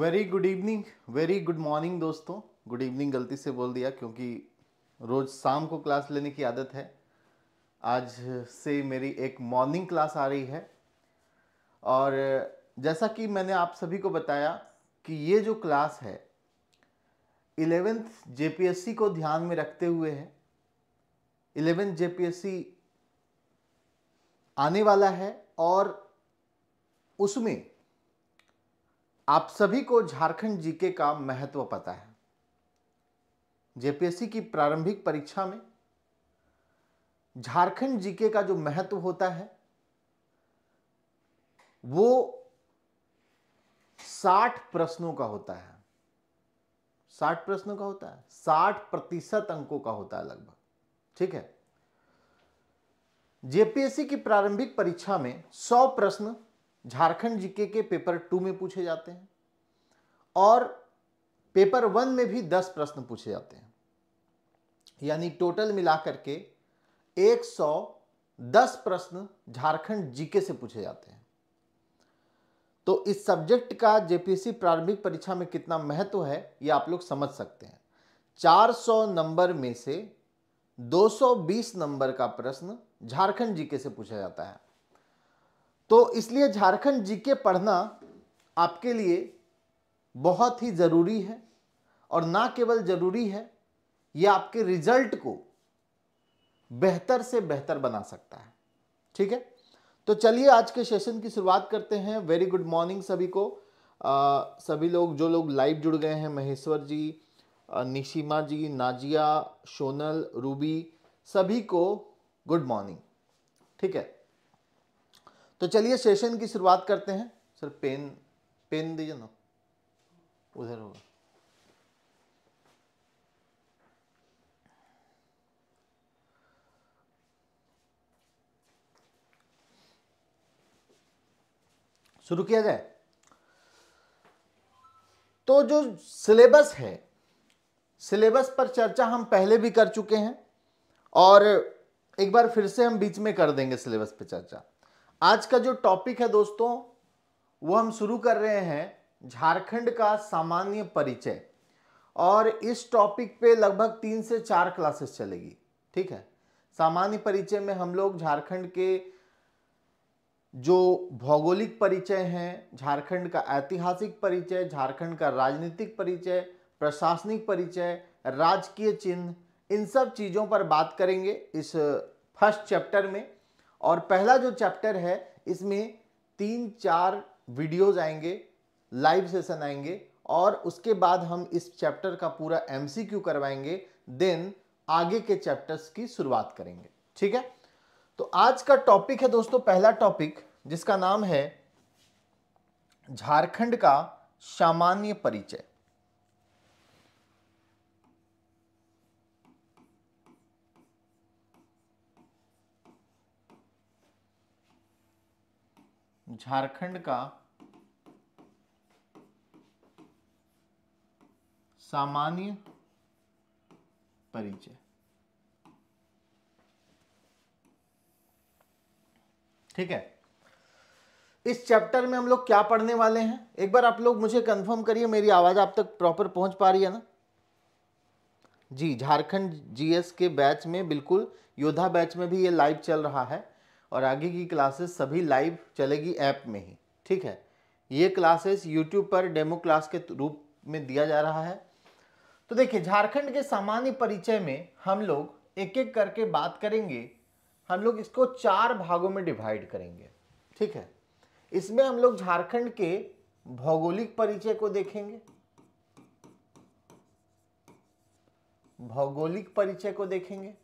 very good evening very good morning दोस्तों good evening गलती से बोल दिया क्योंकि रोज़ शाम को क्लास लेने की आदत है आज से मेरी एक मॉर्निंग क्लास आ रही है और जैसा कि मैंने आप सभी को बताया कि ये जो क्लास है इलेवेंथ जेपीएससी को ध्यान में रखते हुए है इलेवेंथ जेपीएससी आने वाला है और उसमें आप सभी को झारखंड जीके का महत्व पता है जेपीएससी की प्रारंभिक परीक्षा में झारखंड जीके का जो महत्व होता है वो 60 प्रश्नों का होता है 60 प्रश्नों का होता है 60 प्रतिशत अंकों का होता है लगभग ठीक है जेपीएससी की प्रारंभिक परीक्षा में 100 प्रश्न झारखंड जीके के पेपर टू में पूछे जाते हैं और पेपर वन में भी दस प्रश्न पूछे जाते हैं यानी टोटल मिलाकर के दस प्रश्न झारखंड जीके से पूछे जाते हैं तो इस सब्जेक्ट का जेपीएससी प्रारंभिक परीक्षा में कितना महत्व है ये आप लोग समझ सकते हैं 400 नंबर में से 220 नंबर का प्रश्न झारखंड जीके से पूछा जाता है तो इसलिए झारखंड जीके पढ़ना आपके लिए बहुत ही ज़रूरी है और ना केवल ज़रूरी है ये आपके रिजल्ट को बेहतर से बेहतर बना सकता है ठीक है तो चलिए आज के सेशन की शुरुआत करते हैं वेरी गुड मॉर्निंग सभी को आ, सभी लोग जो लोग लाइव जुड़ गए हैं महेश्वर जी निशिमा जी नाजिया सोनल रूबी सभी को गुड मॉर्निंग ठीक है तो चलिए सेशन की शुरुआत करते हैं सर पेन पेन दीजिए ना उधर होगा शुरू किया जाए तो जो सिलेबस है सिलेबस पर चर्चा हम पहले भी कर चुके हैं और एक बार फिर से हम बीच में कर देंगे सिलेबस पर चर्चा आज का जो टॉपिक है दोस्तों वो हम शुरू कर रहे हैं झारखंड का सामान्य परिचय और इस टॉपिक पे लगभग तीन से चार क्लासेस चलेगी ठीक है सामान्य परिचय में हम लोग झारखंड के जो भौगोलिक परिचय हैं झारखंड का ऐतिहासिक परिचय झारखंड का राजनीतिक परिचय प्रशासनिक परिचय राजकीय चिन्ह इन सब चीज़ों पर बात करेंगे इस फर्स्ट चैप्टर में और पहला जो चैप्टर है इसमें तीन चार वीडियोज आएंगे लाइव सेशन आएंगे और उसके बाद हम इस चैप्टर का पूरा एमसीक्यू करवाएंगे देन आगे के चैप्टर्स की शुरुआत करेंगे ठीक है तो आज का टॉपिक है दोस्तों पहला टॉपिक जिसका नाम है झारखंड का सामान्य परिचय झारखंड का सामान्य परिचय ठीक है इस चैप्टर में हम लोग क्या पढ़ने वाले हैं एक बार आप लोग मुझे कंफर्म करिए मेरी आवाज आप तक प्रॉपर पहुंच पा रही है ना जी झारखंड जीएस के बैच में बिल्कुल योद्धा बैच में भी ये लाइव चल रहा है और आगे की क्लासेस सभी लाइव चलेगी ऐप में ही ठीक है ये क्लासेस यूट्यूब पर डेमो क्लास के रूप में दिया जा रहा है तो देखिए झारखंड के सामान्य परिचय में हम लोग एक एक करके बात करेंगे हम लोग इसको चार भागों में डिवाइड करेंगे ठीक है इसमें हम लोग झारखंड के भौगोलिक परिचय को देखेंगे भौगोलिक परिचय को देखेंगे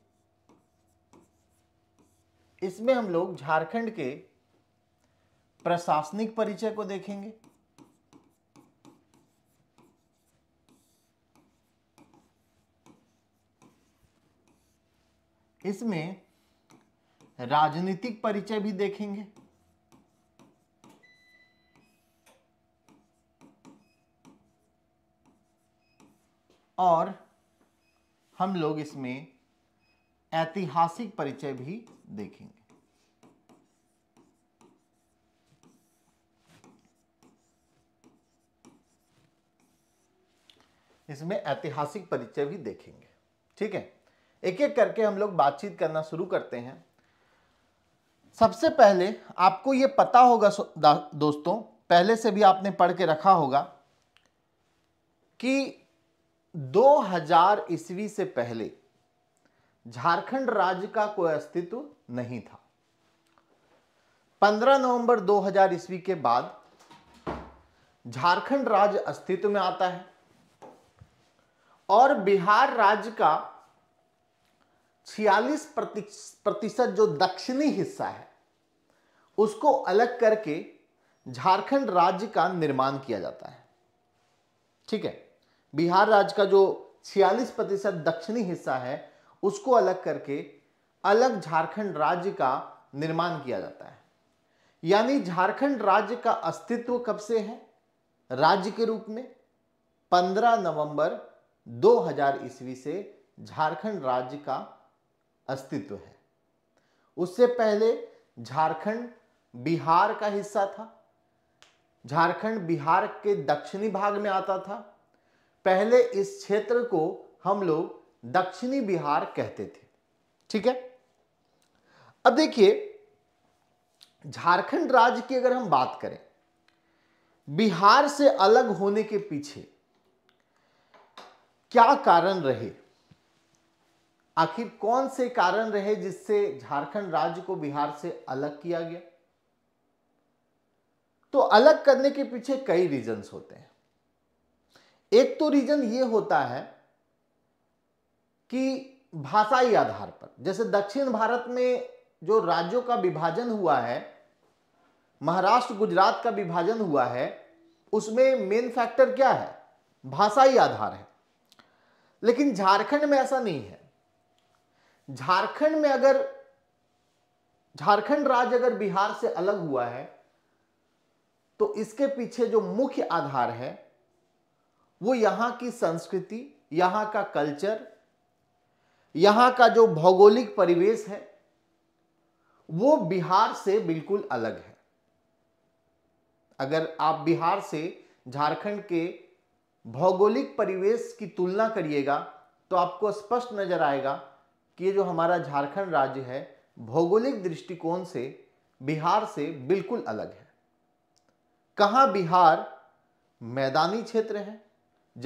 इसमें हम लोग झारखंड के प्रशासनिक परिचय को देखेंगे इसमें राजनीतिक परिचय भी देखेंगे और हम लोग इसमें ऐतिहासिक परिचय भी देखेंगे इसमें ऐतिहासिक परिचय भी देखेंगे ठीक है एक एक करके हम लोग बातचीत करना शुरू करते हैं सबसे पहले आपको यह पता होगा दोस्तों पहले से भी आपने पढ़ के रखा होगा कि 2000 ईस्वी से पहले झारखंड राज्य का कोई अस्तित्व नहीं था 15 नवंबर 2000 ईस्वी के बाद झारखंड राज्य अस्तित्व में आता है और बिहार राज्य का 46 प्रतिशत जो दक्षिणी हिस्सा है उसको अलग करके झारखंड राज्य का निर्माण किया जाता है ठीक है बिहार राज्य का जो 46 प्रतिशत दक्षिणी हिस्सा है उसको अलग करके अलग झारखंड राज्य का निर्माण किया जाता है यानी झारखंड राज्य का अस्तित्व कब से है राज्य के रूप में 15 नवंबर 2000 हजार ईस्वी से झारखंड राज्य का अस्तित्व है उससे पहले झारखंड बिहार का हिस्सा था झारखंड बिहार के दक्षिणी भाग में आता था पहले इस क्षेत्र को हम लोग दक्षिणी बिहार कहते थे ठीक है अब देखिए झारखंड राज्य की अगर हम बात करें बिहार से अलग होने के पीछे क्या कारण रहे आखिर कौन से कारण रहे जिससे झारखंड राज्य को बिहार से अलग किया गया तो अलग करने के पीछे कई रीजंस होते हैं एक तो रीजन ये होता है कि भाषाई आधार पर जैसे दक्षिण भारत में जो राज्यों का विभाजन हुआ है महाराष्ट्र गुजरात का विभाजन हुआ है उसमें मेन फैक्टर क्या है भाषाई आधार है लेकिन झारखंड में ऐसा नहीं है झारखंड में अगर झारखंड राज्य अगर बिहार से अलग हुआ है तो इसके पीछे जो मुख्य आधार है वो यहाँ की संस्कृति यहाँ का कल्चर यहां का जो भौगोलिक परिवेश है वो बिहार से बिल्कुल अलग है अगर आप बिहार से झारखंड के भौगोलिक परिवेश की तुलना करिएगा तो आपको स्पष्ट नजर आएगा कि ये जो हमारा झारखंड राज्य है भौगोलिक दृष्टिकोण से बिहार से बिल्कुल अलग है कहाँ बिहार मैदानी क्षेत्र है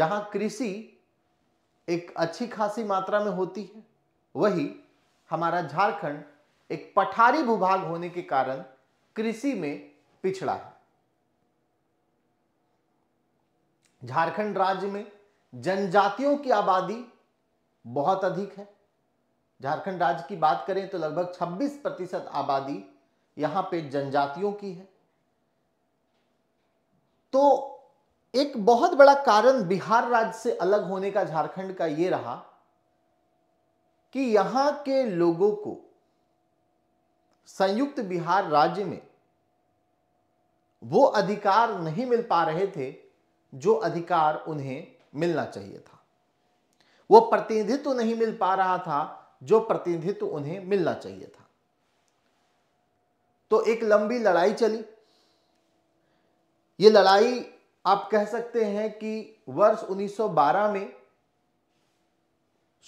जहाँ कृषि एक अच्छी खासी मात्रा में होती है वही हमारा झारखंड एक पठारी भूभाग होने के कारण कृषि में पिछड़ा है झारखंड राज्य में जनजातियों की आबादी बहुत अधिक है झारखंड राज्य की बात करें तो लगभग 26 प्रतिशत आबादी यहां पे जनजातियों की है तो एक बहुत बड़ा कारण बिहार राज्य से अलग होने का झारखंड का यह रहा कि यहां के लोगों को संयुक्त बिहार राज्य में वो अधिकार नहीं मिल पा रहे थे जो अधिकार उन्हें मिलना चाहिए था वो प्रतिनिधित्व नहीं मिल पा रहा था जो प्रतिनिधित्व उन्हें मिलना चाहिए था तो एक लंबी लड़ाई चली ये लड़ाई आप कह सकते हैं कि वर्ष 1912 में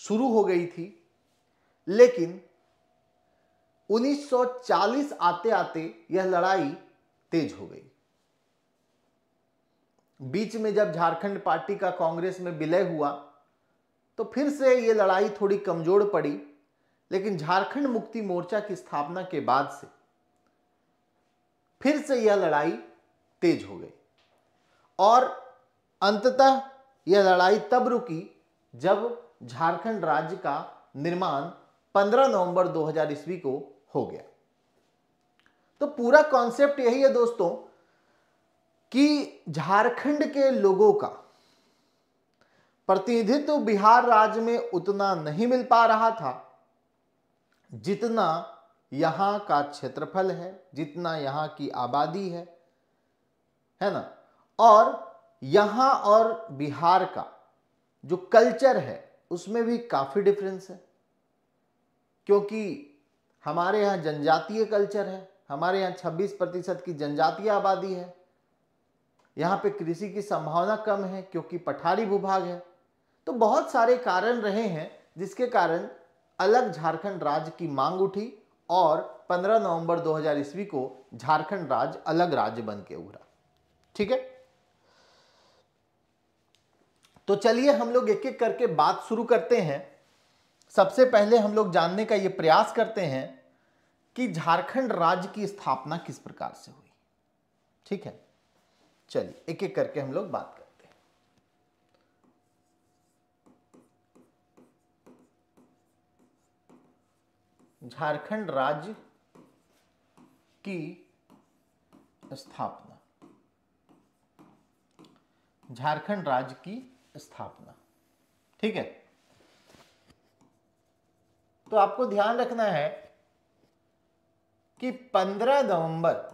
शुरू हो गई थी लेकिन 1940 आते आते यह लड़ाई तेज हो गई बीच में जब झारखंड पार्टी का कांग्रेस में विलय हुआ तो फिर से यह लड़ाई थोड़ी कमजोर पड़ी लेकिन झारखंड मुक्ति मोर्चा की स्थापना के बाद से फिर से यह लड़ाई तेज हो गई और अंततः यह लड़ाई तब रुकी जब झारखंड राज्य का निर्माण 15 नवंबर 2000 ईस्वी को हो गया तो पूरा कॉन्सेप्ट यही है दोस्तों कि झारखंड के लोगों का प्रतिनिधित्व बिहार राज्य में उतना नहीं मिल पा रहा था जितना यहां का क्षेत्रफल है जितना यहां की आबादी है है ना और यहाँ और बिहार का जो कल्चर है उसमें भी काफ़ी डिफरेंस है क्योंकि हमारे यहाँ जनजातीय कल्चर है हमारे यहाँ 26 प्रतिशत की जनजातीय आबादी है यहाँ पे कृषि की संभावना कम है क्योंकि पठारी भूभाग है तो बहुत सारे कारण रहे हैं जिसके कारण अलग झारखंड राज्य की मांग उठी और 15 नवंबर हज़ार ईस्वी को झारखंड राज्य अलग राज्य बन के उभरा ठीक है तो चलिए हम लोग एक एक करके बात शुरू करते हैं सबसे पहले हम लोग जानने का ये प्रयास करते हैं कि झारखंड राज्य की स्थापना किस प्रकार से हुई ठीक है चलिए एक एक करके हम लोग बात करते हैं झारखंड राज्य की स्थापना झारखंड राज्य की स्थापना ठीक है तो आपको ध्यान रखना है कि 15 नवंबर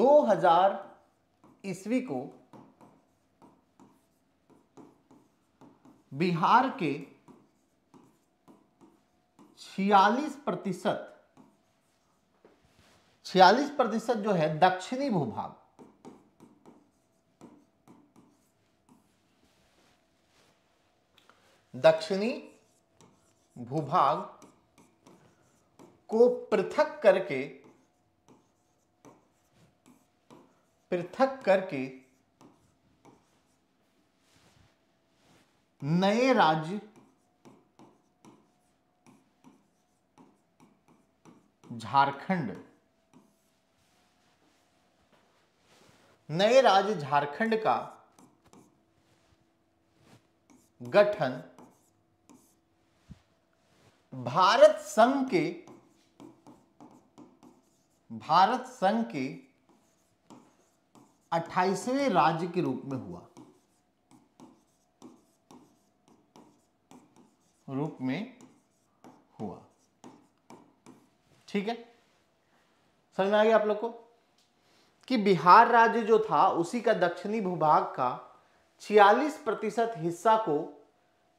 दो हजार ईस्वी को बिहार के छियालीस प्रतिशत छियालीस प्रतिशत जो है दक्षिणी भूभाग दक्षिणी भूभाग को पृथक करके पृथक करके नए राज्य झारखंड नए राज्य झारखंड का गठन भारत संघ के भारत संघ के 28वें राज्य के रूप में हुआ रूप में हुआ ठीक है समझ में आ गया आप लोग को कि बिहार राज्य जो था उसी का दक्षिणी भूभाग का 46 प्रतिशत हिस्सा को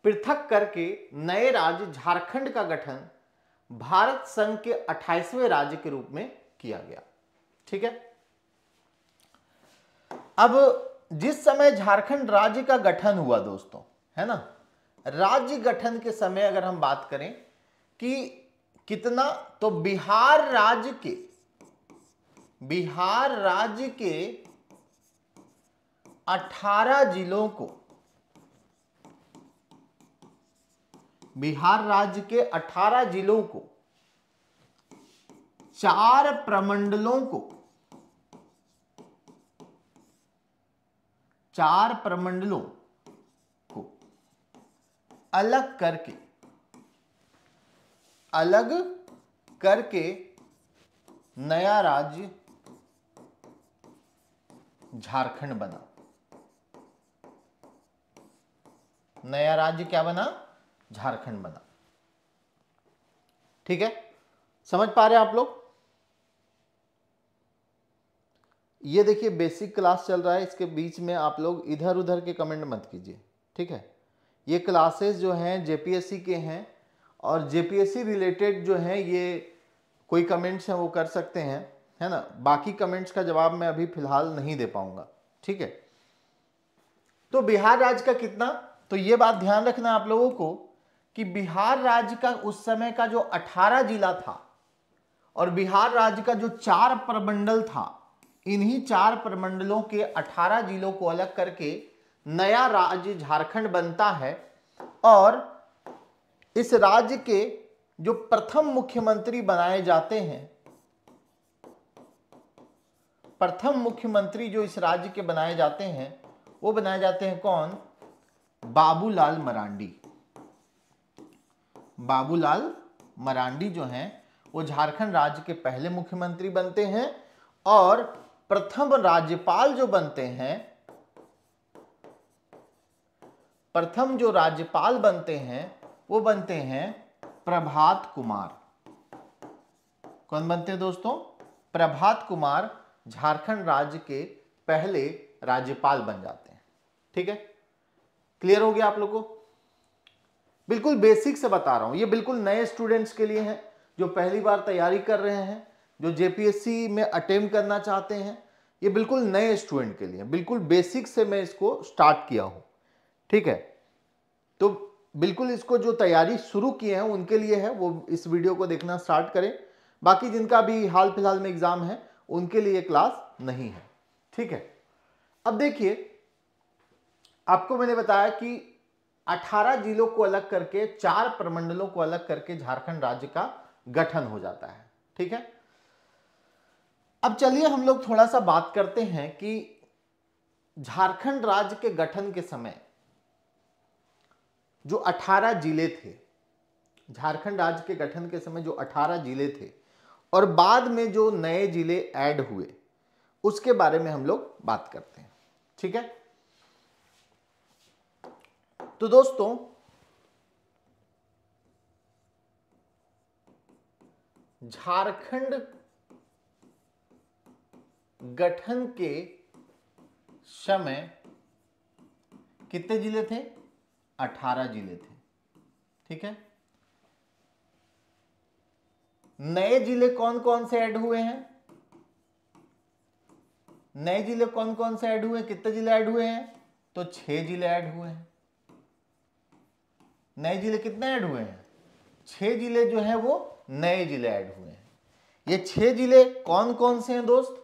पृथक करके नए राज्य झारखंड का गठन भारत संघ के 28वें राज्य के रूप में किया गया ठीक है अब जिस समय झारखंड राज्य का गठन हुआ दोस्तों है ना राज्य गठन के समय अगर हम बात करें कि कितना तो बिहार राज्य के बिहार राज्य के 18 जिलों को बिहार राज्य के 18 जिलों को चार प्रमंडलों को चार प्रमंडलों को अलग करके अलग करके नया राज्य झारखंड बना नया राज्य क्या बना झारखंड बना ठीक है समझ पा रहे हैं आप लोग ये देखिए बेसिक क्लास चल रहा है इसके बीच में आप लोग इधर उधर के कमेंट मत कीजिए ठीक है ये क्लासेस जो हैं जेपीएससी के हैं और जेपीएससी रिलेटेड जो हैं ये कोई कमेंट्स हैं वो कर सकते हैं है ना बाकी कमेंट्स का जवाब मैं अभी फिलहाल नहीं दे पाऊंगा ठीक है तो बिहार राज्य का कितना तो ये बात ध्यान रखना आप लोगों को कि बिहार राज्य का उस समय का जो 18 जिला था और बिहार राज्य का जो चार प्रमंडल था इन्हीं चार प्रमंडलों के 18 जिलों को अलग करके नया राज्य झारखंड बनता है और इस राज्य के जो प्रथम मुख्यमंत्री बनाए जाते हैं प्रथम मुख्यमंत्री जो इस राज्य के बनाए जाते हैं वो बनाए जाते हैं कौन बाबूलाल मरांडी बाबूलाल मरांडी जो हैं वो झारखंड राज्य के पहले मुख्यमंत्री बनते हैं और प्रथम राज्यपाल जो बनते हैं प्रथम जो राज्यपाल बनते हैं वो बनते हैं प्रभात कुमार कौन बनते हैं दोस्तों प्रभात कुमार झारखंड राज्य के पहले राज्यपाल बन जाते हैं ठीक है क्लियर हो गया आप लोग को बिल्कुल बेसिक से बता रहा हूं ये बिल्कुल नए स्टूडेंट्स के लिए है जो पहली बार तैयारी कर रहे हैं जो जेपीएससी में अटेम करना चाहते हैं ये बिल्कुल नए स्टूडेंट के लिए बिल्कुल बेसिक से मैं इसको स्टार्ट किया हूं ठीक है तो बिल्कुल इसको जो तैयारी शुरू किए हैं उनके लिए है वो इस वीडियो को देखना स्टार्ट करें बाकी जिनका भी हाल फिलहाल में एग्ज़ाम है उनके लिए क्लास नहीं है ठीक है अब देखिए आपको मैंने बताया कि 18 जिलों को अलग करके चार प्रमंडलों को अलग करके झारखंड राज्य का गठन हो जाता है ठीक है अब चलिए हम लोग थोड़ा सा बात करते हैं कि झारखंड राज्य के गठन के समय जो 18 जिले थे झारखंड राज्य के गठन के समय जो 18 जिले थे और बाद में जो नए जिले ऐड हुए उसके बारे में हम लोग बात करते हैं ठीक है तो दोस्तों झारखंड गठन के समय कितने जिले थे 18 जिले थे ठीक है नए जिले कौन कौन से ऐड हुए हैं नए जिले कौन कौन से ऐड हुए कितने जिले ऐड हुए हैं तो छह जिले ऐड हुए हैं नए जिले कितने ऐड हुए हैं छह जिले जो है वो नए जिले ऐड हुए हैं ये छह जिले कौन कौन से हैं दोस्त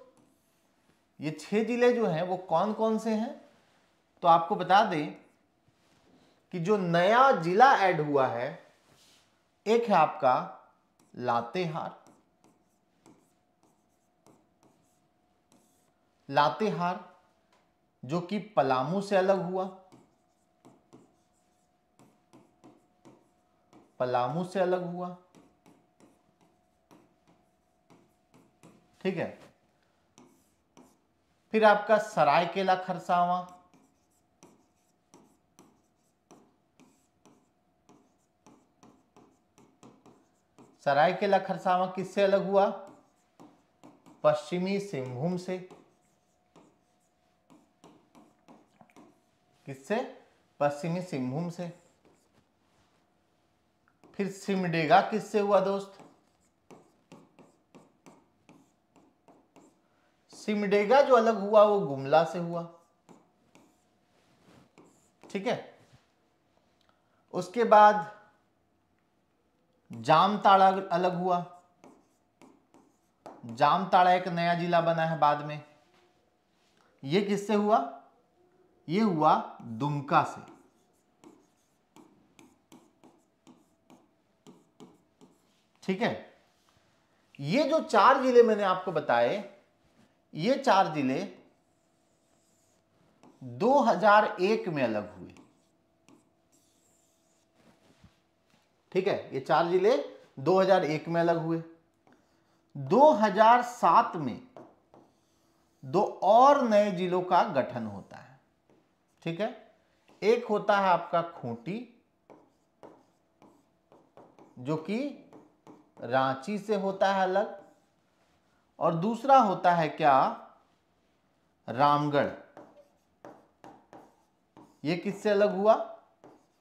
ये छह जिले जो हैं वो कौन कौन से हैं तो आपको बता दें कि जो नया जिला ऐड हुआ है एक है आपका लातेहार लातेहार जो कि पलामू से अलग हुआ पलामू से अलग हुआ ठीक है फिर आपका सरायकेला खरसावा सरायकेला लखरसावा किससे अलग हुआ पश्चिमी सिंहभूम से किससे पश्चिमी सिंहभूम से फिर सिमडेगा किससे हुआ दोस्त सिमडेगा जो अलग हुआ वो गुमला से हुआ ठीक है उसके बाद जामताड़ा अलग हुआ जामताड़ा एक नया जिला बना है बाद में यह किससे हुआ यह हुआ दुमका से ठीक है ये जो चार जिले मैंने आपको बताए ये चार जिले 2001 में अलग हुए ठीक है ये चार जिले 2001 में अलग हुए 2007 में दो और नए जिलों का गठन होता है ठीक है एक होता है आपका खूंटी जो कि रांची से होता है अलग और दूसरा होता है क्या रामगढ़ ये किससे अलग हुआ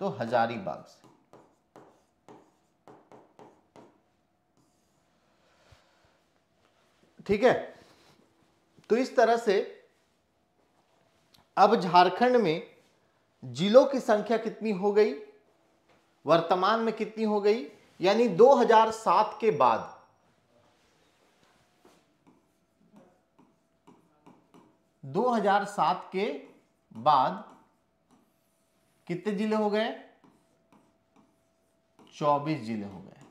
तो हजारीबाग से ठीक है तो इस तरह से अब झारखंड में जिलों की संख्या कितनी हो गई वर्तमान में कितनी हो गई यानी 2007 के बाद दो हजार सात के बाद कितने जिले हो गए चौबीस जिले हो गए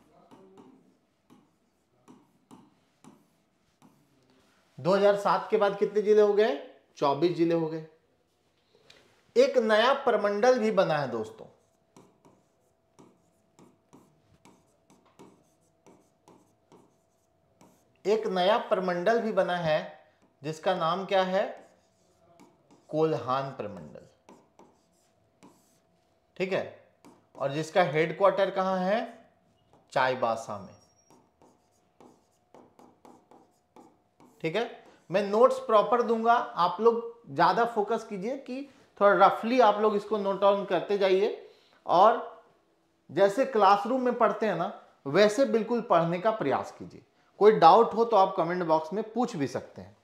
2007 के बाद कितने जिले हो गए 24 जिले हो गए एक नया प्रमंडल भी बना है दोस्तों एक नया प्रमंडल भी बना है जिसका नाम क्या है कोल्हान प्रमंडल ठीक है और जिसका हेडक्वार्टर कहां है चाईबासा में ठीक है मैं नोट्स प्रॉपर दूंगा आप लोग ज़्यादा फोकस कीजिए कि थोड़ा रफली आप लोग इसको नोट डाउन करते जाइए और जैसे क्लासरूम में पढ़ते हैं ना वैसे बिल्कुल पढ़ने का प्रयास कीजिए कोई डाउट हो तो आप कमेंट बॉक्स में पूछ भी सकते हैं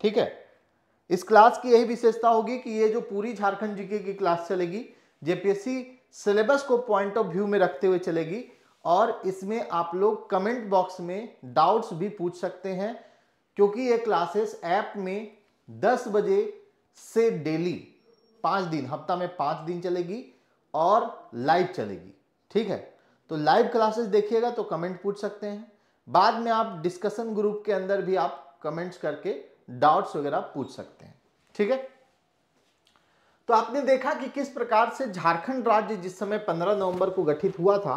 ठीक है इस क्लास की यही विशेषता होगी कि ये जो पूरी झारखंड जीके की क्लास चलेगी जेपीएससी सिलेबस को पॉइंट ऑफ व्यू में रखते हुए चलेगी और इसमें आप लोग कमेंट बॉक्स में डाउट्स भी पूछ सकते हैं क्योंकि ये क्लासेस ऐप में 10 बजे से डेली पाँच दिन हफ्ता में पाँच दिन चलेगी और लाइव चलेगी ठीक है तो लाइव क्लासेस देखिएगा तो कमेंट पूछ सकते हैं बाद में आप डिस्कशन ग्रुप के अंदर भी आप कमेंट्स करके डाउट्स वगैरह पूछ सकते हैं ठीक है तो आपने देखा कि किस प्रकार से झारखंड राज्य जिस समय 15 नवंबर को गठित हुआ था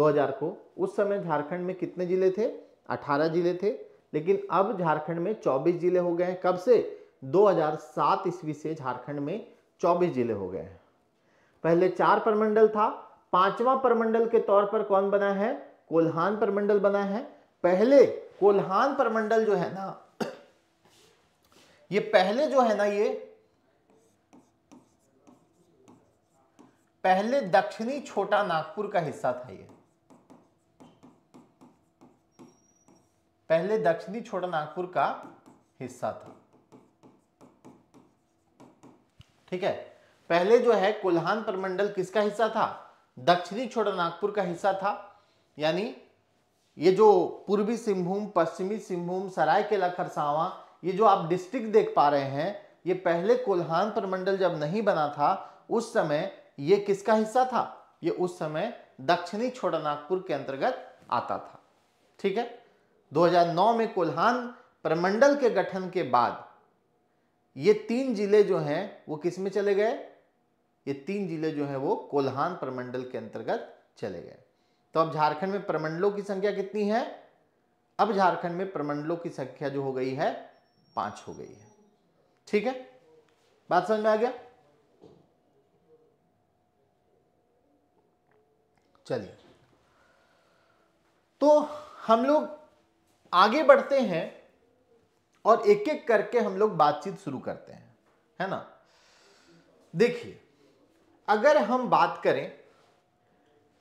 2000 को उस समय झारखंड में कितने जिले थे 18 जिले थे लेकिन अब झारखंड में 24 जिले हो गए हैं कब से 2007 ईस्वी से झारखंड में 24 जिले हो गए हैं पहले चार परमंडल था पांचवा परमंडल के तौर पर कौन बना है कोल्हान परमंडल बना है पहले कोल्हान परमंडल जो है ना ये पहले जो है ना ये पहले दक्षिणी छोटा नागपुर का हिस्सा था ये पहले दक्षिणी छोटा नागपुर का हिस्सा था ठीक है पहले जो है कोल्हान परमंडल किसका हिस्सा था दक्षिणी छोटा नागपुर का हिस्सा था यानी ये जो पूर्वी सिंहभूम पश्चिमी सिंहभूम सरायकेला खरसावा ये जो आप डिस्ट्रिक्ट देख पा रहे हैं ये पहले कोल्हान प्रमंडल जब नहीं बना था उस समय ये किसका हिस्सा था ये उस समय दक्षिणी छोटा नागपुर के अंतर्गत आता था ठीक है 2009 में कोल्हान प्रमंडल के गठन के बाद ये तीन जिले जो हैं वो किस में चले गए ये तीन जिले जो हैं वो कोल्हान प्रमंडल के अंतर्गत चले गए तो अब झारखंड में प्रमंडलों की संख्या कितनी है अब झारखंड में प्रमंडलों की संख्या जो हो गई है पांच हो गई है ठीक है बात समझ में आ गया चलिए तो हम लोग आगे बढ़ते हैं और एक एक करके हम लोग बातचीत शुरू करते हैं है ना देखिए अगर हम बात करें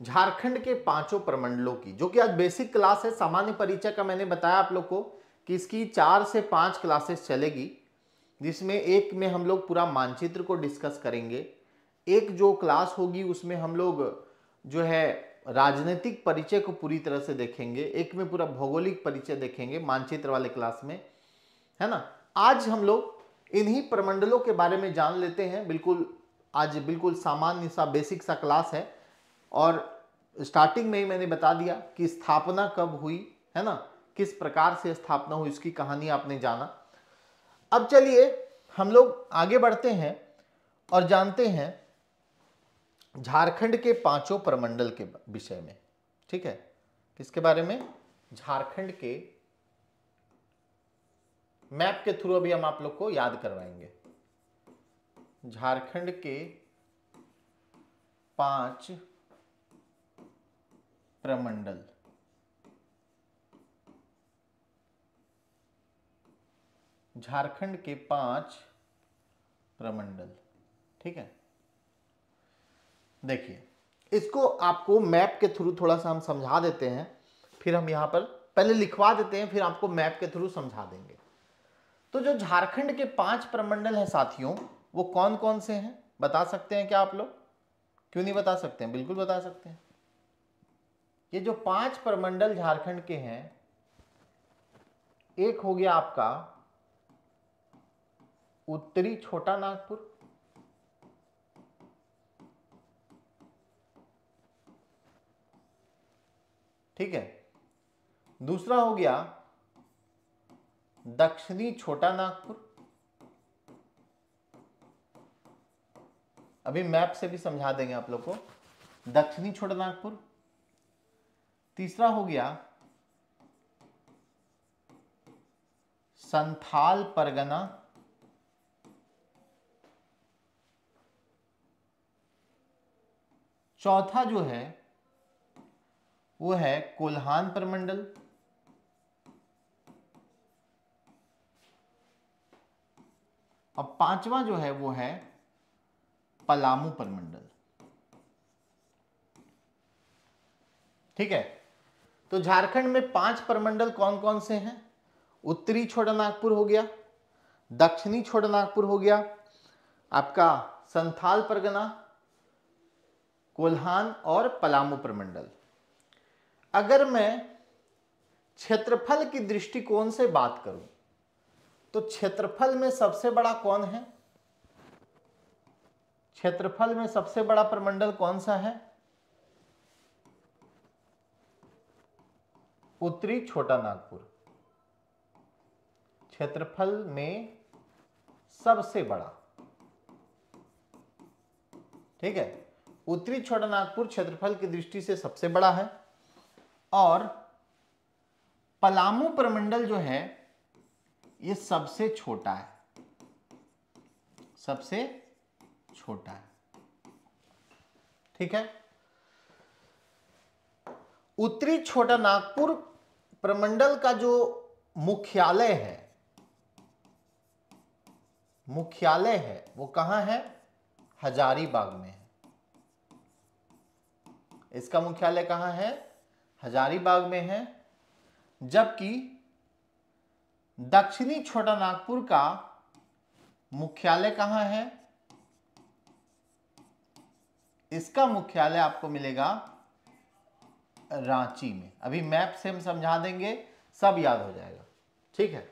झारखंड के पांचों प्रमंडलों की जो कि आज बेसिक क्लास है सामान्य परिचय का मैंने बताया आप लोग को कि इसकी चार से पांच क्लासेस चलेगी जिसमें एक में हम लोग पूरा मानचित्र को डिस्कस करेंगे एक जो क्लास होगी उसमें हम लोग जो है राजनीतिक परिचय को पूरी तरह से देखेंगे एक में पूरा भौगोलिक परिचय देखेंगे मानचित्र वाले क्लास में है ना आज हम लोग इन्हीं प्रमंडलों के बारे में जान लेते हैं बिल्कुल आज बिल्कुल सामान्य सा बेसिक सा क्लास है और स्टार्टिंग में ही मैंने बता दिया कि स्थापना कब हुई है ना किस प्रकार से स्थापना हुई इसकी कहानी आपने जाना अब चलिए हम लोग आगे बढ़ते हैं और जानते हैं झारखंड के पांचों प्रमंडल के विषय में ठीक है किसके बारे में झारखंड के मैप के थ्रू अभी हम आप लोग को याद करवाएंगे झारखंड के पांच प्रमंडल झारखंड के पांच प्रमंडल ठीक है देखिए इसको आपको मैप के थ्रू थोड़ा सा हम समझा देते हैं फिर हम यहाँ पर पहले लिखवा देते हैं फिर आपको मैप के थ्रू समझा देंगे तो जो झारखंड के पांच प्रमंडल हैं साथियों वो कौन कौन से हैं बता सकते हैं क्या आप लोग क्यों नहीं बता सकते हैं बिल्कुल बता सकते हैं ये जो पांच प्रमंडल झारखंड के हैं एक हो गया आपका उत्तरी छोटा नागपुर ठीक है दूसरा हो गया दक्षिणी छोटा नागपुर अभी मैप से भी समझा देंगे आप लोग को दक्षिणी छोटा नागपुर तीसरा हो गया संथाल परगना चौथा जो है वो है कोल्हान परमंडल और पांचवा जो है वो है पलामू परमंडल ठीक है तो झारखंड में पांच परमंडल कौन कौन से हैं उत्तरी छोटा नागपुर हो गया दक्षिणी छोटा नागपुर हो गया आपका संथाल परगना कोल्हान और पलामू प्रमंडल अगर मैं क्षेत्रफल की दृष्टिकोण से बात करूं तो क्षेत्रफल में सबसे बड़ा कौन है क्षेत्रफल में सबसे बड़ा प्रमंडल कौन सा है उत्तरी छोटा नागपुर क्षेत्रफल में सबसे बड़ा ठीक है उत्तरी छोटा नागपुर क्षेत्रफल की दृष्टि से सबसे बड़ा है और पलामू प्रमंडल जो है ये सबसे छोटा है सबसे छोटा है ठीक है उत्तरी छोटा नागपुर प्रमंडल का जो मुख्यालय है मुख्यालय है वो कहां है हजारीबाग में है इसका मुख्यालय कहां है हजारीबाग में है जबकि दक्षिणी छोटा नागपुर का मुख्यालय कहाँ है इसका मुख्यालय आपको मिलेगा रांची में अभी मैप से हम समझा देंगे सब याद हो जाएगा ठीक है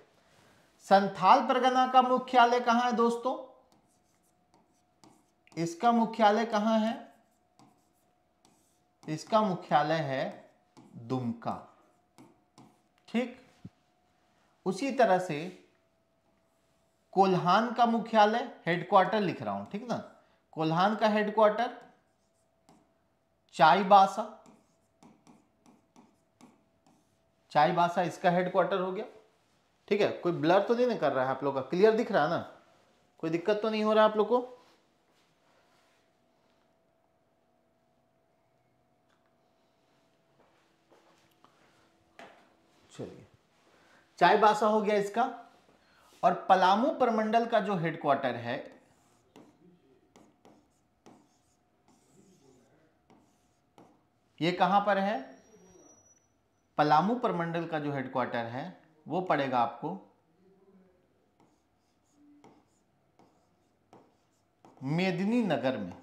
संथाल परगना का मुख्यालय कहाँ है दोस्तों इसका मुख्यालय कहाँ है इसका मुख्यालय है दुमका ठीक उसी तरह से कोल्हान का मुख्यालय हेडक्वार्टर लिख रहा हूं ठीक ना कोल्हान का हेडक्वार्टर चाईबासा चाईबासा इसका हेडक्वार्टर हो गया ठीक है कोई ब्लर तो नहीं कर रहा है आप लोग का क्लियर दिख रहा है ना कोई दिक्कत तो नहीं हो रहा है आप लोग को बासा हो गया इसका और पलामू प्रमंडल का जो हेडक्वार्टर है ये कहां पर है पलामू प्रमंडल का जो हेडक्वार्टर है वो पड़ेगा आपको मेदिनी नगर में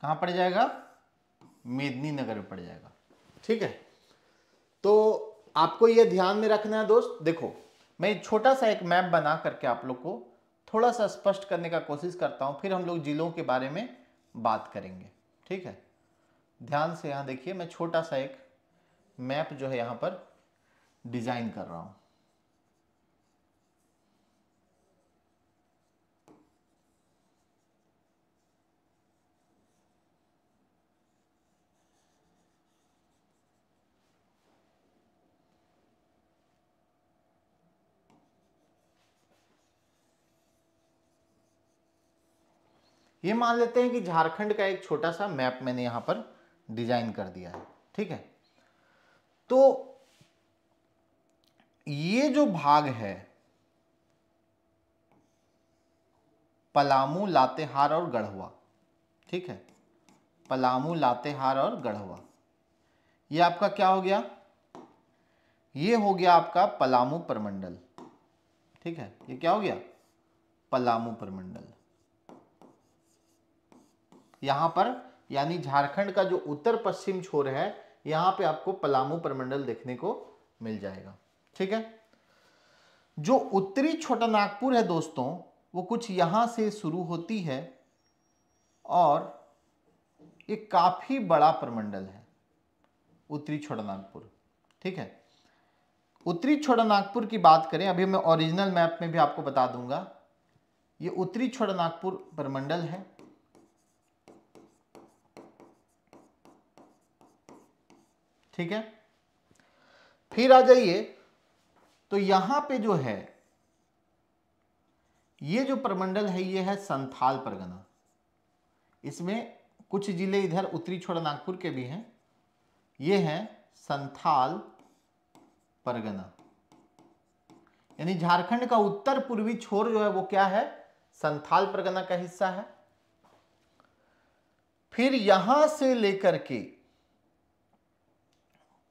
कहां पड़ जाएगा मेदिनी नगर में पड़ जाएगा ठीक है तो आपको ये ध्यान में रखना है दोस्त देखो मैं छोटा सा एक मैप बना करके आप लोग को थोड़ा सा स्पष्ट करने का कोशिश करता हूँ फिर हम लोग जिलों के बारे में बात करेंगे ठीक है ध्यान से यहाँ देखिए मैं छोटा सा एक मैप जो है यहाँ पर डिज़ाइन कर रहा हूँ ये मान लेते हैं कि झारखंड का एक छोटा सा मैप मैंने यहां पर डिजाइन कर दिया है ठीक है तो ये जो भाग है पलामू लातेहार और गढ़वा ठीक है पलामू लातेहार और गढ़वा ये आपका क्या हो गया ये हो गया आपका पलामू परमंडल ठीक है ये क्या हो गया पलामू परमंडल यहाँ पर यानी झारखंड का जो उत्तर पश्चिम छोर है यहाँ पे आपको पलामू प्रमंडल देखने को मिल जाएगा ठीक है जो उत्तरी छोटा नागपुर है दोस्तों वो कुछ यहाँ से शुरू होती है और ये काफ़ी बड़ा प्रमंडल है उत्तरी छोटा नागपुर ठीक है उत्तरी छोटा नागपुर की बात करें अभी मैं ओरिजिनल मैप में भी आपको बता दूंगा ये उत्तरी छोटा नागपुर प्रमंडल है ठीक है फिर आ जाइए तो यहां पे जो है ये जो प्रमंडल है ये है संथाल परगना इसमें कुछ जिले इधर उत्तरी छोड़ नागपुर के भी हैं ये हैं संथाल परगना यानी झारखंड का उत्तर पूर्वी छोर जो है वो क्या है संथाल परगना का हिस्सा है फिर यहां से लेकर के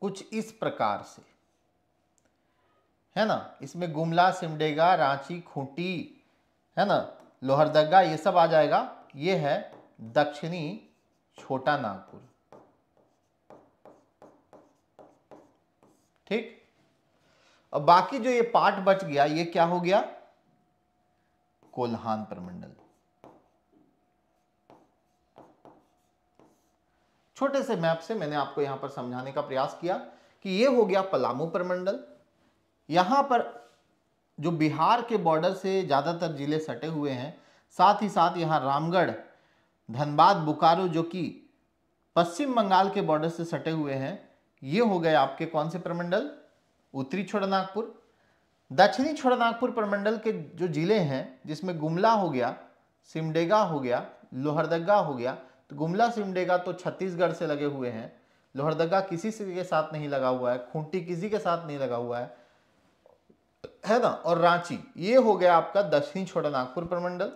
कुछ इस प्रकार से है ना इसमें गुमला सिमडेगा रांची खूंटी है ना लोहरदगा ये सब आ जाएगा ये है दक्षिणी छोटा नागपुर ठीक और बाकी जो ये पार्ट बच गया ये क्या हो गया कोल्हान प्रमंडल छोटे से मैप से मैंने आपको यहाँ पर समझाने का प्रयास किया कि ये हो गया पलामू प्रमंडल यहाँ पर जो बिहार के बॉर्डर से ज़्यादातर ज़िले सटे हुए हैं साथ ही साथ यहाँ रामगढ़ धनबाद बोकारो जो कि पश्चिम बंगाल के बॉर्डर से सटे हुए हैं ये हो गए आपके कौन से प्रमंडल उत्तरी छोड़नागपुर दक्षिणी छोड़नागपुर प्रमंडल के जो ज़िले हैं जिसमें गुमला हो गया सिमडेगा हो गया लोहरदगा हो गया तो गुमला सिमडेगा तो छत्तीसगढ़ से लगे हुए हैं लोहरदगा किसी से के साथ नहीं लगा हुआ है खूंटी किसी के साथ नहीं लगा हुआ है है ना और रांची ये हो गया आपका दक्षिण छोटा नागपुर प्रमंडल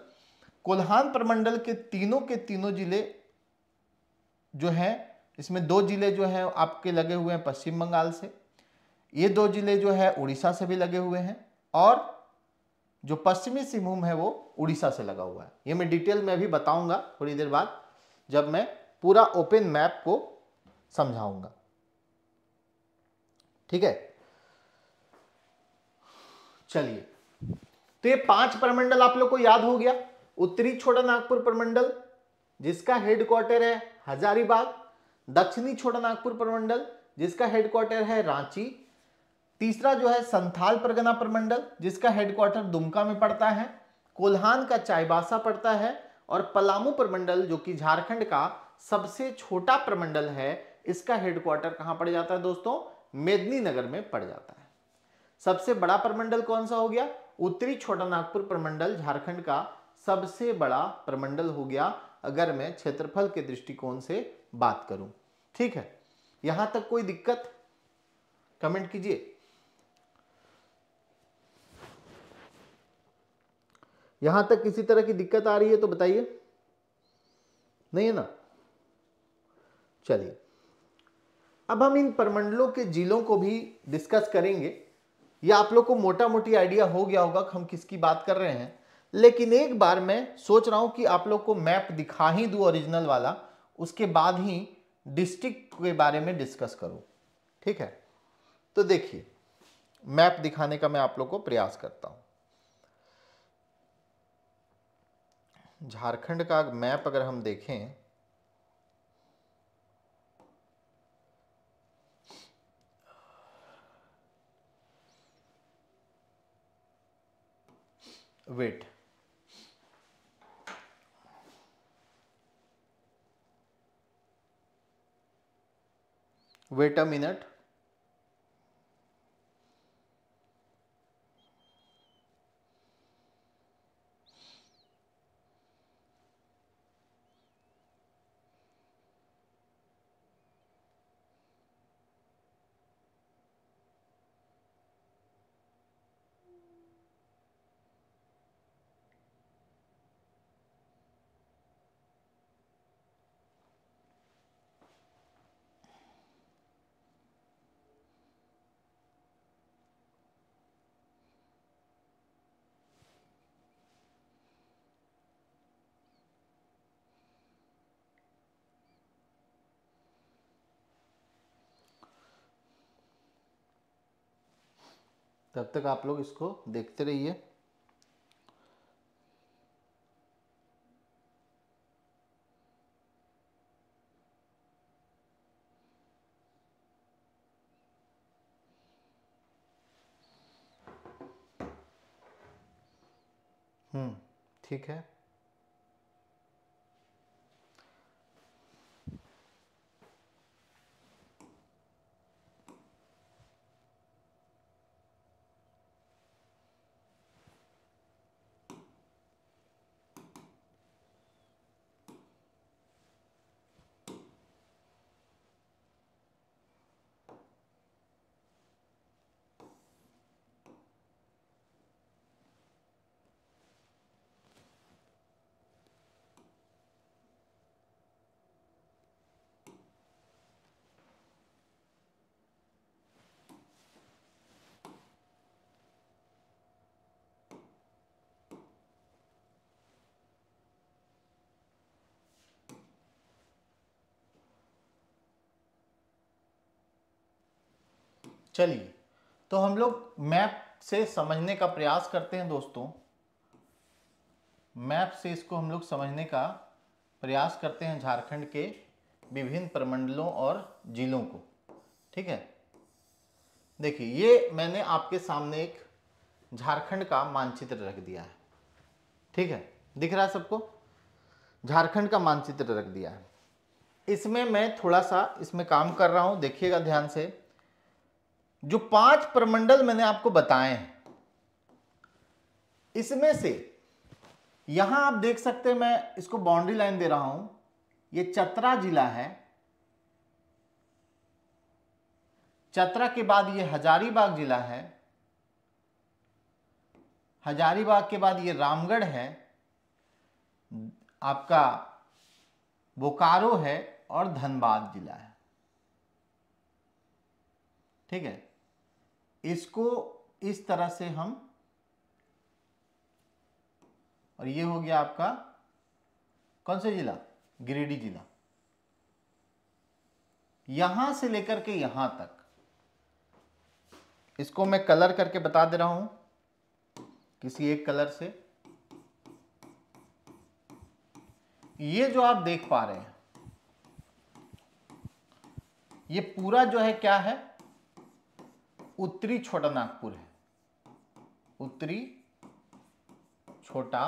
कोल्हान प्रमंडल के तीनों के तीनों जिले जो हैं इसमें दो जिले जो हैं आपके लगे हुए हैं पश्चिम बंगाल से ये दो जिले जो है उड़ीसा से भी लगे हुए हैं और जो पश्चिमी सिंहभूम है वो उड़ीसा से लगा हुआ है ये मैं डिटेल में अभी बताऊंगा थोड़ी देर बाद जब मैं पूरा ओपन मैप को समझाऊंगा ठीक है चलिए तो ये पांच परमंडल आप लोग को याद हो गया उत्तरी छोटा नागपुर परमंडल जिसका हेडक्वार्टर है हजारीबाग दक्षिणी छोटा नागपुर प्रमंडल जिसका हेडक्वार्टर है रांची तीसरा जो है संथाल परगना प्रमंडल जिसका हेडक्वार्टर दुमका में पड़ता है कोल्हान का चाईबासा पड़ता है और पलामू प्रमंडल जो कि झारखंड का सबसे छोटा प्रमंडल है इसका हेडक्वार्टर कहां पड़ जाता है दोस्तों मेदिनीनगर में पड़ जाता है सबसे बड़ा प्रमंडल कौन सा हो गया उत्तरी छोटा नागपुर प्रमंडल झारखंड का सबसे बड़ा प्रमंडल हो गया अगर मैं क्षेत्रफल के दृष्टिकोण से बात करूं ठीक है यहां तक कोई दिक्कत कमेंट कीजिए यहां तक किसी तरह की दिक्कत आ रही है तो बताइए नहीं है ना चलिए अब हम इन परमंडलों के जिलों को भी डिस्कस करेंगे या आप लोग को मोटा मोटी आइडिया हो गया होगा कि हम किसकी बात कर रहे हैं लेकिन एक बार मैं सोच रहा हूं कि आप लोग को मैप दिखा ही दू ओरिजिनल वाला उसके बाद ही डिस्ट्रिक्ट के बारे में डिस्कस करूं ठीक है तो देखिए मैप दिखाने का मैं आप लोग को प्रयास करता हूं झारखंड का मैप अगर हम देखें वेट वेट अ मिनट तब तक आप लोग इसको देखते रहिए हम्म ठीक है चलिए तो हम लोग मैप से समझने का प्रयास करते हैं दोस्तों मैप से इसको हम लोग समझने का प्रयास करते हैं झारखंड के विभिन्न प्रमंडलों और जिलों को ठीक है देखिए ये मैंने आपके सामने एक झारखंड का मानचित्र रख दिया है ठीक है दिख रहा है सबको झारखंड का मानचित्र रख दिया है इसमें मैं थोड़ा सा इसमें काम कर रहा हूँ देखिएगा ध्यान से जो पांच प्रमंडल मैंने आपको बताए हैं इसमें से यहां आप देख सकते हैं मैं इसको बाउंड्री लाइन दे रहा हूं ये चतरा जिला है चतरा के बाद ये हजारीबाग जिला है हजारीबाग के बाद ये रामगढ़ है आपका बोकारो है और धनबाद जिला है ठीक है इसको इस तरह से हम और ये हो गया आपका कौन सा जिला गिरिडीह जिला यहां से लेकर के यहां तक इसको मैं कलर करके बता दे रहा हूं किसी एक कलर से ये जो आप देख पा रहे हैं ये पूरा जो है क्या है उत्तरी छोटा नागपुर है उत्तरी छोटा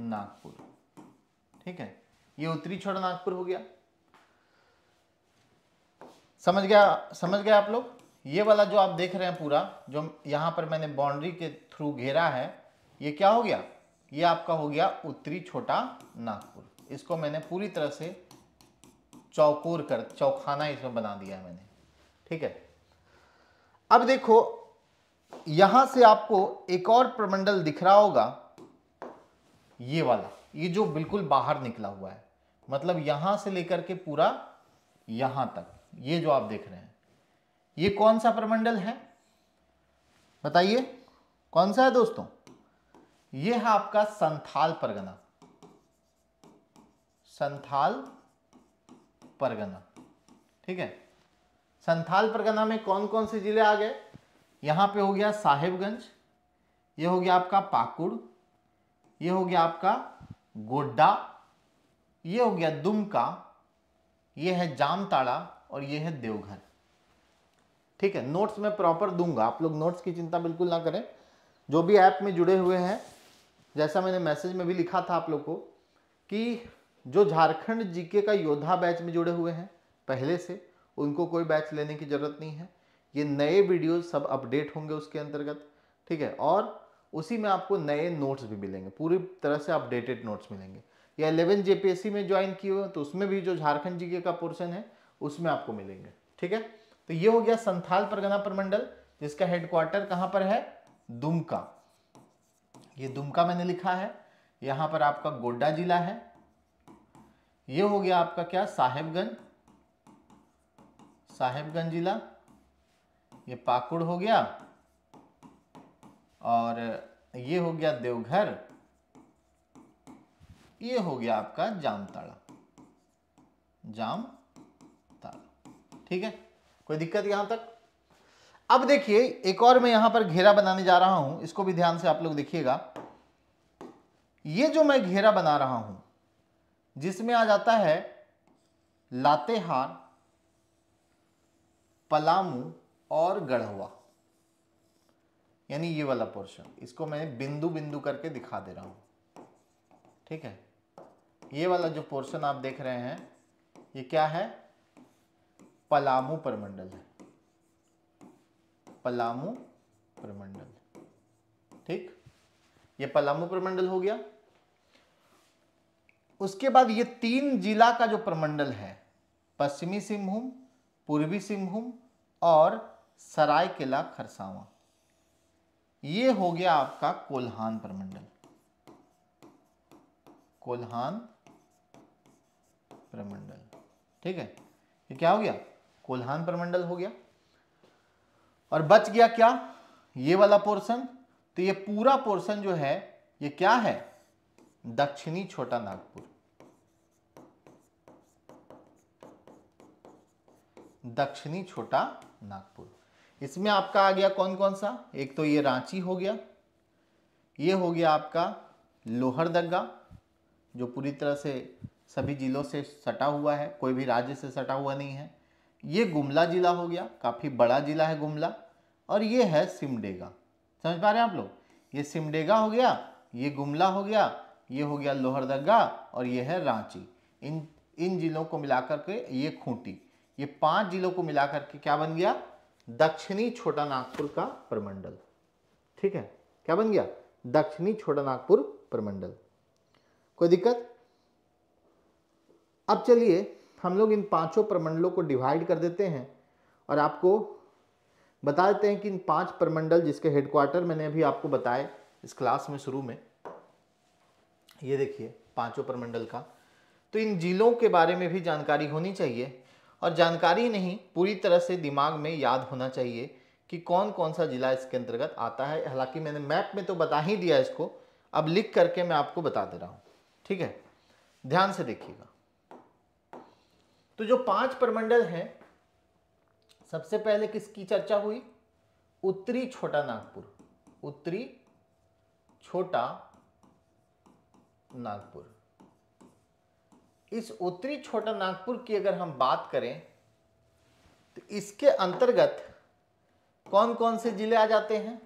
नागपुर ठीक है ये उत्तरी छोटा नागपुर हो गया समझ गया समझ गया आप लोग ये वाला जो आप देख रहे हैं पूरा जो यहां पर मैंने बाउंड्री के थ्रू घेरा है ये क्या हो गया ये आपका हो गया उत्तरी छोटा नागपुर इसको मैंने पूरी तरह से चौकोर कर चौखाना इसमें बना दिया है मैंने ठीक है अब देखो यहां से आपको एक और प्रमंडल दिख रहा होगा ये वाला ये जो बिल्कुल बाहर निकला हुआ है मतलब यहां से लेकर के पूरा यहां तक ये जो आप देख रहे हैं ये कौन सा प्रमंडल है बताइए कौन सा है दोस्तों ये है आपका संथाल परगना संथाल परगना ठीक है संथाल परगना में कौन कौन से ज़िले आ गए यहाँ पे हो गया साहेबगंज ये हो गया आपका पाकुड़ ये हो गया आपका गोड्डा ये हो गया दुमका ये है जामताड़ा और ये है देवघर ठीक है नोट्स मैं प्रॉपर दूंगा आप लोग नोट्स की चिंता बिल्कुल ना करें जो भी ऐप में जुड़े हुए हैं जैसा मैंने मैसेज में भी लिखा था आप लोग को कि जो झारखंड जीके का योद्धा बैच में जुड़े हुए हैं पहले से उनको कोई बैच लेने की ज़रूरत नहीं है ये नए वीडियो सब अपडेट होंगे उसके अंतर्गत ठीक है और उसी में आपको नए नोट्स भी मिलेंगे पूरी तरह से अपडेटेड नोट्स मिलेंगे या इलेवन जेपीएससी में ज्वाइन किए हुए तो उसमें भी जो झारखंड जी का पोर्सन है उसमें आपको मिलेंगे ठीक है तो ये हो गया संथाल परगना प्रमंडल जिसका हेडक्वार्टर कहाँ पर है दुमका ये दुमका मैंने लिखा है यहां पर आपका गोड्डा जिला है ये हो गया आपका क्या साहेबगंज साहेबगंज जिला ये पाकुड़ हो गया और ये हो गया देवघर ये हो गया आपका जामताड़ा जाम ठीक है कोई दिक्कत यहां तक अब देखिए एक और मैं यहां पर घेरा बनाने जा रहा हूं इसको भी ध्यान से आप लोग देखिएगा ये जो मैं घेरा बना रहा हूं जिसमें आ जाता है लातेहार पलामू और गढ़वा यानी ये वाला पोर्शन इसको मैं बिंदु बिंदु करके दिखा दे रहा हूँ ठीक है ये वाला जो पोर्शन आप देख रहे हैं ये क्या है पलामू परमंडल है पलामू प्रमंडल ठीक ये पलामू प्रमंडल हो गया उसके बाद ये तीन जिला का जो प्रमंडल है पश्चिमी सिंहभूम पूर्वी सिंहभूम और सरायकेला खरसावां ये हो गया आपका कोल्हान प्रमंडल कोल्हान प्रमंडल ठीक है ये क्या हो गया कोल्हान प्रमंडल हो गया और बच गया क्या ये वाला पोर्शन तो ये पूरा पोर्शन जो है ये क्या है दक्षिणी छोटा नागपुर दक्षिणी छोटा नागपुर इसमें आपका आ गया कौन कौन सा एक तो ये रांची हो गया ये हो गया आपका लोहरदगा जो पूरी तरह से सभी जिलों से सटा हुआ है कोई भी राज्य से सटा हुआ नहीं है ये गुमला ज़िला हो गया काफ़ी बड़ा ज़िला है गुमला और ये है सिमडेगा समझ पा रहे हैं आप लोग ये सिमडेगा हो गया ये गुमला हो गया ये हो गया लोहरदगा और ये है रांची इन इन जिलों को मिलाकर के ये खूंटी ये पांच जिलों को मिलाकर के क्या बन गया दक्षिणी छोटा नागपुर का प्रमंडल ठीक है क्या बन गया दक्षिणी छोटा नागपुर प्रमंडल कोई दिक्कत अब चलिए हम लोग इन पांचों प्रमंडलों को डिवाइड कर देते हैं और आपको बता देते हैं कि इन पांच प्रमंडल जिसके हेडक्वार्टर मैंने अभी आपको बताए इस क्लास में शुरू में ये देखिए पांचों प्रमंडल का तो इन जिलों के बारे में भी जानकारी होनी चाहिए और जानकारी नहीं पूरी तरह से दिमाग में याद होना चाहिए कि कौन कौन सा ज़िला इसके अंतर्गत आता है हालांकि मैंने मैप में तो बता ही दिया इसको अब लिख करके मैं आपको बता दे रहा हूँ ठीक है ध्यान से देखिएगा तो जो पांच प्रमंडल हैं सबसे पहले किसकी चर्चा हुई उत्तरी छोटा नागपुर उत्तरी छोटा नागपुर इस उत्तरी छोटा नागपुर की अगर हम बात करें तो इसके अंतर्गत कौन कौन से ज़िले आ जाते हैं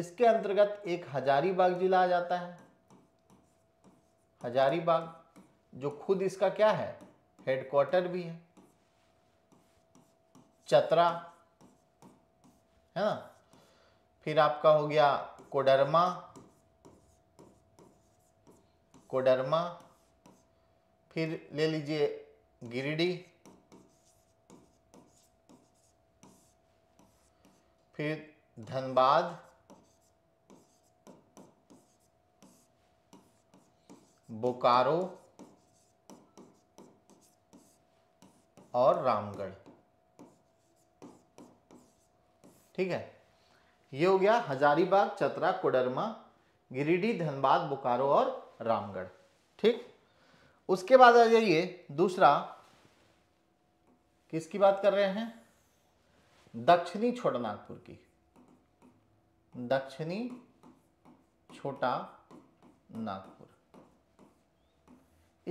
इसके अंतर्गत एक हजारीबाग जिला आ जाता है हजारीबाग जो खुद इसका क्या है हेडक्वार्टर भी है चतरा है ना फिर आपका हो गया कोडरमा कोडरमा फिर ले लीजिए गिरिडीह फिर धनबाद बोकारो और रामगढ़ ठीक है ये हो गया हजारीबाग चतरा कोडरमा गिरिडीह धनबाद बोकारो और रामगढ़ ठीक उसके बाद आ जाइए दूसरा किसकी बात कर रहे हैं दक्षिणी छोटा नागपुर की दक्षिणी छोटा नागपुर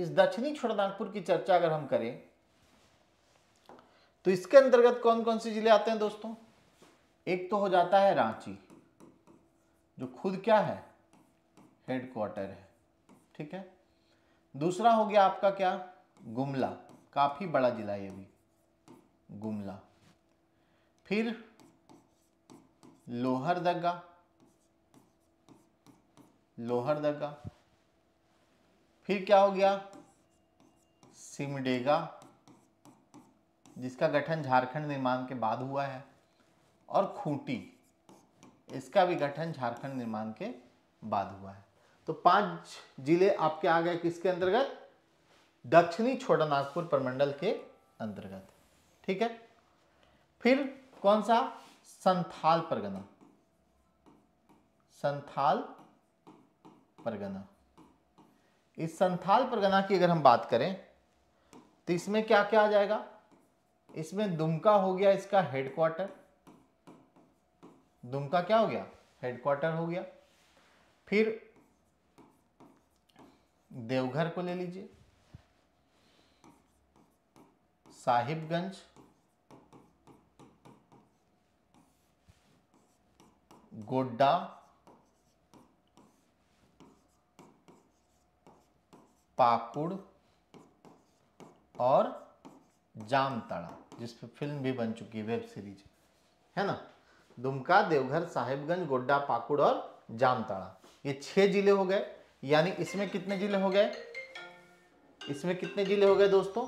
इस दक्षिणी छोटा नागपुर की चर्चा अगर हम करें तो इसके अंतर्गत कौन कौन से जिले आते हैं दोस्तों एक तो हो जाता है रांची जो खुद क्या है हेडक्वार्टर है ठीक है दूसरा हो गया आपका क्या गुमला काफ़ी बड़ा जिला ये भी गुमला फिर लोहरदगा लोहरदगा फिर क्या हो गया सिमडेगा जिसका गठन झारखंड निर्माण के बाद हुआ है और खूंटी इसका भी गठन झारखंड निर्माण के बाद हुआ है तो पांच जिले आपके आ गए किसके अंतर्गत दक्षिणी छोटा नागपुर परमंडल के अंतर्गत ठीक है फिर कौन सा संथाल परगना संथाल परगना इस संथाल परगना की अगर हम बात करें तो इसमें क्या क्या आ जाएगा इसमें दुमका हो गया इसका हेडक्वार्टर दुमका क्या हो गया हेडक्वार्टर हो गया फिर देवघर को ले लीजिए साहिबगंज गोड्डा पाकुड़ और जामताड़ा जिस पे फिल्म भी बन चुकी है वेब सीरीज है ना दुमका देवघर साहिबगंज गोड्डा पाकुड़ और जामताड़ा ये छह जिले हो गए यानी इसमें कितने जिले हो गए इसमें कितने जिले हो गए दोस्तों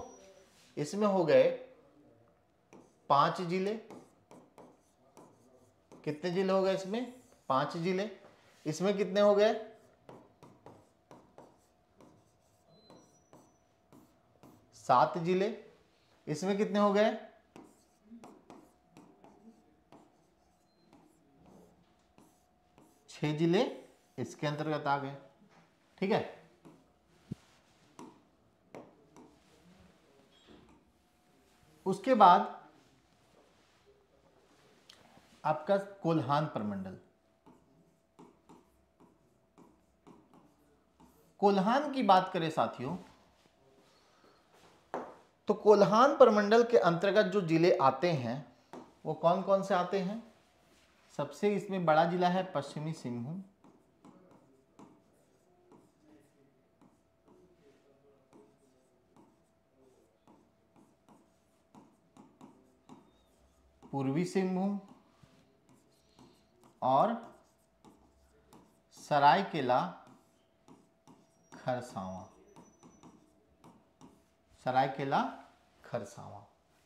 इसमें हो गए पांच जिले कितने जिले हो गए इसमें पांच जिले इसमें कितने हो गए सात जिले इसमें कितने हो गए छह जिले इसके अंतर्गत आ गए ठीक है उसके बाद आपका कोल्हान परमंडल कोल्हान की बात करें साथियों तो कोल्हान परमंडल के अंतर्गत जो जिले आते हैं वो कौन कौन से आते हैं सबसे इसमें बड़ा जिला है पश्चिमी सिंहभूम पूर्वी सिंहभूम और सरायकेला खरसावा सरायकेला खरसावा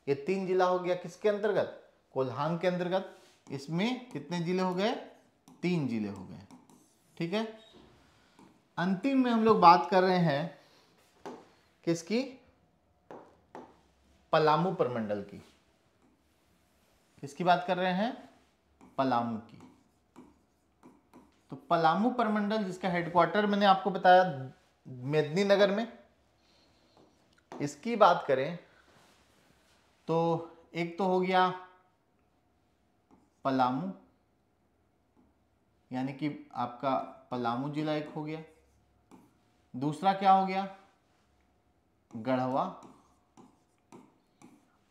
ये तीन जिला हो गया किसके अंतर्गत कोल्हान के अंतर्गत इसमें कितने जिले हो गए तीन जिले हो गए ठीक है अंतिम में हम लोग बात कर रहे हैं किसकी पलामू प्रमंडल की किसकी बात कर रहे हैं पलामू की तो पलामू परमंडल जिसका हेडक्वार्टर मैंने आपको बताया मेदनी नगर में इसकी बात करें तो एक तो हो गया पलामू यानी कि आपका पलामू जिला एक हो गया दूसरा क्या हो गया गढ़वा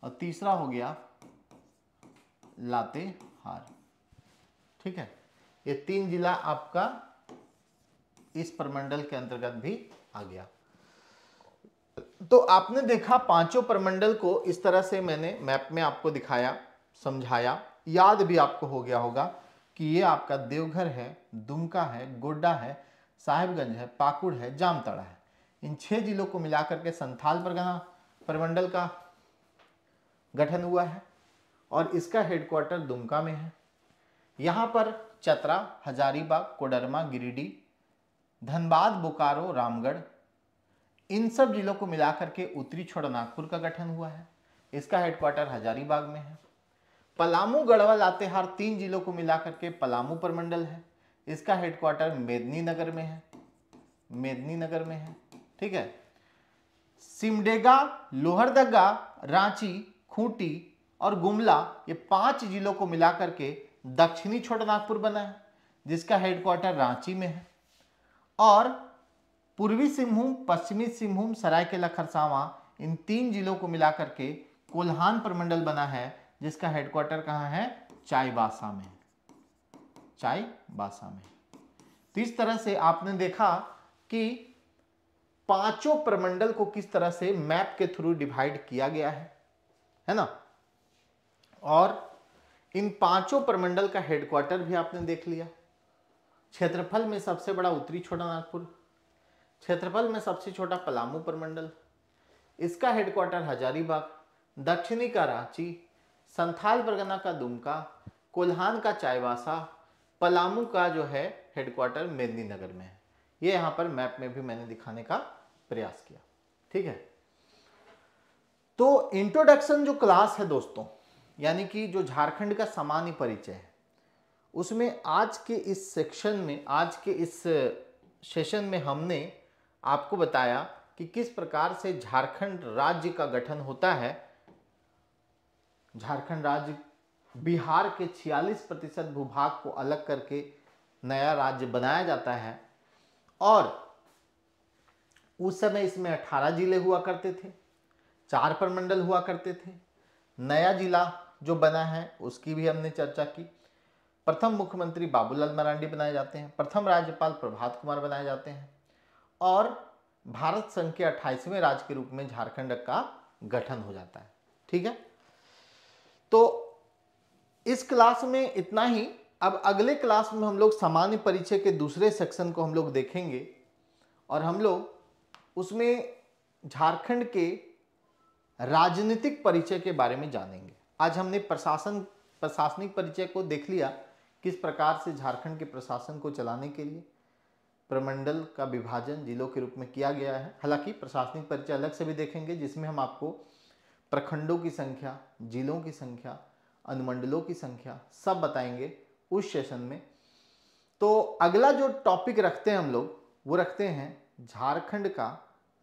और तीसरा हो गया लातेहार ठीक है ये तीन जिला आपका इस प्रमंडल के अंतर्गत भी आ गया तो आपने देखा पांचों प्रमंडल को इस तरह से मैंने मैप में आपको दिखाया समझाया याद भी आपको हो गया होगा कि ये आपका देवघर है दुमका है गोड्डा है साहेबगंज है पाकुड़ है जामताड़ा है इन छह जिलों को मिलाकर के संथाल परगना प्रमंडल का गठन हुआ है और इसका हेडक्वार्टर दुमका में है यहाँ पर चतरा हजारीबाग कोडरमा गिरिडीह धनबाद बोकारो रामगढ़ इन सब जिलों को मिलाकर के उत्तरी छोड़ नागपुर का गठन हुआ है इसका हेडक्वार्टर हजारीबाग में है पलामू गढ़वा लातेहार तीन जिलों को मिलाकर के पलामू परमंडल है इसका हेडक्वार्टर मेदनी नगर में है मेदनी नगर में है ठीक है सिमडेगा लोहरदगा रांची खूंटी और गुमला ये पांच जिलों को मिलाकर के दक्षिणी छोटा नागपुर बना है जिसका हेडक्वार्टर रांची में है और पूर्वी सिंहभूम पश्चिमी सिंहभूम सरायकेला खरसावा इन तीन जिलों को मिलाकर के कोल्हान प्रमंडल बना है जिसका हेडक्वार्टर कहाँ है चाईबासा में चाईबासा में तो इस तरह से आपने देखा कि पांचों प्रमंडल को किस तरह से मैप के थ्रू डिवाइड किया गया है है ना और इन पांचों प्रमंडल का हेडक्वार्टर भी आपने देख लिया क्षेत्रफल में सबसे बड़ा उत्तरी छोटा नागपुर क्षेत्रफल में सबसे छोटा पलामू प्रमंडल इसका हेडक्वार्टर हजारीबाग दक्षिणी का रांची संथाल परगना का दुमका कोल्हान का चायवासा पलामू का जो है हेडक्वार्टर नगर में है ये यहाँ पर मैप में भी मैंने दिखाने का प्रयास किया ठीक है तो इंट्रोडक्शन जो क्लास है दोस्तों यानी कि जो झारखंड का सामान्य परिचय है उसमें आज के इस सेक्शन में आज के इस सेशन में हमने आपको बताया कि किस प्रकार से झारखंड राज्य का गठन होता है झारखंड राज्य बिहार के 46 प्रतिशत भूभाग को अलग करके नया राज्य बनाया जाता है और उस समय इसमें 18 जिले हुआ करते थे चार प्रमंडल हुआ करते थे नया जिला जो बना है उसकी भी हमने चर्चा की प्रथम मुख्यमंत्री बाबूलाल मरांडी बनाए जाते हैं प्रथम राज्यपाल प्रभात कुमार बनाए जाते हैं और भारत संघ के अट्ठाईसवें राज्य के रूप में झारखंड का गठन हो जाता है ठीक है तो इस क्लास में इतना ही अब अगले क्लास में हम लोग सामान्य परिचय के दूसरे सेक्शन को हम लोग देखेंगे और हम लोग उसमें झारखंड के राजनीतिक परिचय के बारे में जानेंगे आज हमने प्रशासन प्रशासनिक परिचय को देख लिया किस प्रकार से झारखंड के प्रशासन को चलाने के लिए प्रमंडल का विभाजन जिलों के रूप में किया गया है हालांकि प्रशासनिक परिचय अलग से भी देखेंगे जिसमें हम आपको प्रखंडों की संख्या जिलों की संख्या अनुमंडलों की संख्या सब बताएंगे उस सेशन में तो अगला जो टॉपिक रखते हैं हम लोग वो रखते हैं झारखंड का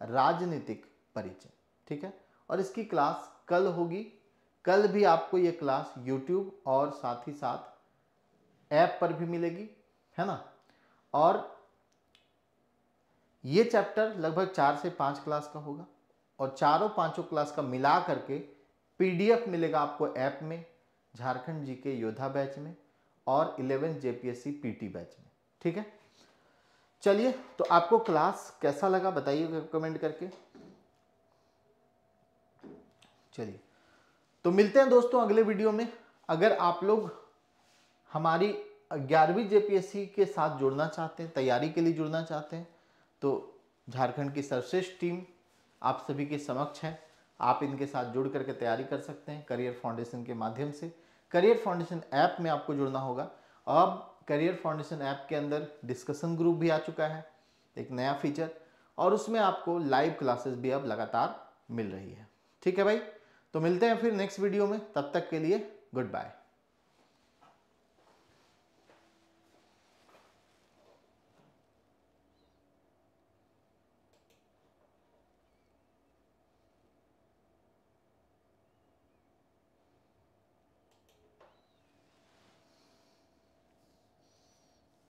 राजनीतिक परिचय ठीक है और इसकी क्लास कल होगी कल भी आपको ये क्लास यूट्यूब और साथ ही साथ ऐप पर भी मिलेगी है ना और ये चैप्टर लगभग चार से पाँच क्लास का होगा और चारों पांचों क्लास का मिला करके पीडीएफ मिलेगा आपको ऐप में झारखंड जी के योद्धा बैच में और इलेवन जेपीएससी पीटी बैच में ठीक है चलिए तो आपको क्लास कैसा लगा बताइए कमेंट करके चलिए तो मिलते हैं दोस्तों अगले वीडियो में अगर आप लोग हमारी ग्यारहवीं जेपीएससी के साथ जुड़ना चाहते हैं तैयारी के लिए जुड़ना चाहते हैं तो झारखंड की सर्वश्रेष्ठ टीम आप सभी के समक्ष है आप इनके साथ जुड़ करके तैयारी कर सकते हैं करियर फाउंडेशन के माध्यम से करियर फाउंडेशन ऐप में आपको जुड़ना होगा अब करियर फाउंडेशन ऐप के अंदर डिस्कशन ग्रुप भी आ चुका है एक नया फीचर और उसमें आपको लाइव क्लासेस भी अब लगातार मिल रही है ठीक है भाई तो मिलते हैं फिर नेक्स्ट वीडियो में तब तक के लिए गुड बाय